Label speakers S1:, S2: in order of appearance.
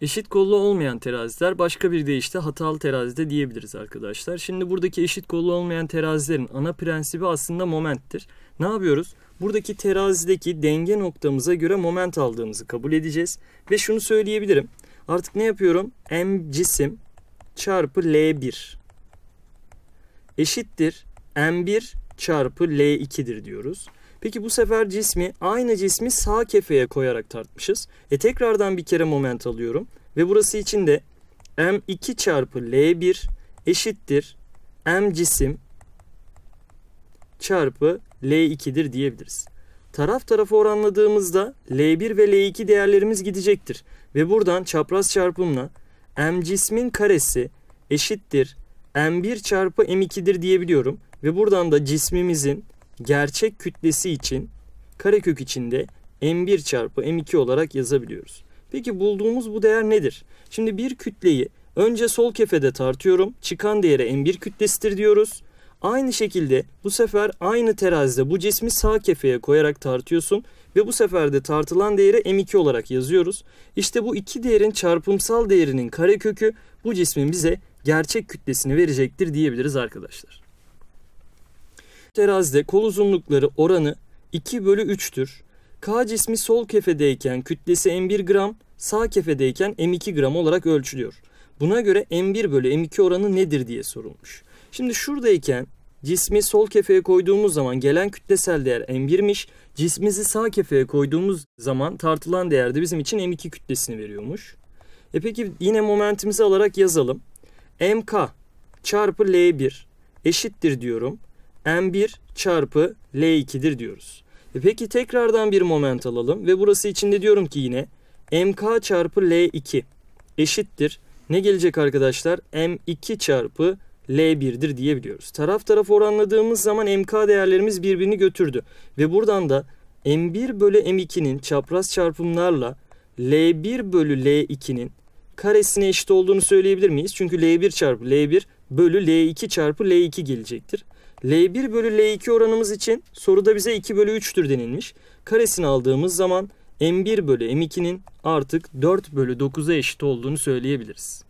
S1: Eşit kollu olmayan teraziler başka bir deyişle hatalı terazide diyebiliriz arkadaşlar. Şimdi buradaki eşit kollu olmayan terazilerin ana prensibi aslında momenttir. Ne yapıyoruz? Buradaki terazideki denge noktamıza göre moment aldığımızı kabul edeceğiz. Ve şunu söyleyebilirim. Artık ne yapıyorum? M cisim çarpı L1 eşittir M1 çarpı L2'dir diyoruz. Peki bu sefer cismi aynı cismi sağ kefeye koyarak tartmışız. E tekrardan bir kere moment alıyorum. Ve burası için de M2 çarpı L1 eşittir M cisim çarpı L2'dir diyebiliriz. Taraf tarafa oranladığımızda L1 ve L2 değerlerimiz gidecektir. Ve buradan çapraz çarpımla M cismin karesi eşittir M1 çarpı M2'dir diyebiliyorum. Ve buradan da cismimizin gerçek kütlesi için karekök içinde m1 çarpı m2 olarak yazabiliyoruz. Peki bulduğumuz bu değer nedir? Şimdi bir kütleyi önce sol kefede tartıyorum. Çıkan değere m1 kütlesidir diyoruz. Aynı şekilde bu sefer aynı terazide bu cismi sağ kefeye koyarak tartıyorsun ve bu sefer de tartılan değere m2 olarak yazıyoruz. İşte bu iki değerin çarpımsal değerinin karekökü bu cismin bize gerçek kütlesini verecektir diyebiliriz arkadaşlar. Terazide kol uzunlukları oranı 2 bölü 3'tür. K cismi sol kefedeyken kütlesi m1 gram, sağ kefedeyken m2 gram olarak ölçülüyor. Buna göre m1 bölü m2 oranı nedir diye sorulmuş. Şimdi şuradayken cismi sol kefeye koyduğumuz zaman gelen kütlesel değer m1'miş. Cismizi sağ kefeye koyduğumuz zaman tartılan değer de bizim için m2 kütlesini veriyormuş. E peki yine momentimizi alarak yazalım. mk çarpı l1 eşittir diyorum. M1 çarpı L2'dir diyoruz. E peki tekrardan bir moment alalım ve burası içinde diyorum ki yine MK çarpı L2 eşittir. Ne gelecek arkadaşlar? M2 çarpı L1'dir diyebiliyoruz. Taraf taraf oranladığımız zaman MK değerlerimiz birbirini götürdü. Ve buradan da M1 bölü M2'nin çapraz çarpımlarla L1 bölü L2'nin karesine eşit olduğunu söyleyebilir miyiz? Çünkü L1 çarpı L1 bölü L2 çarpı L2 gelecektir. L1 bölü L2 oranımız için soruda bize 2 bölü 3'tür denilmiş. Karesini aldığımız zaman M1 bölü M2'nin artık 4 bölü 9'a eşit olduğunu söyleyebiliriz.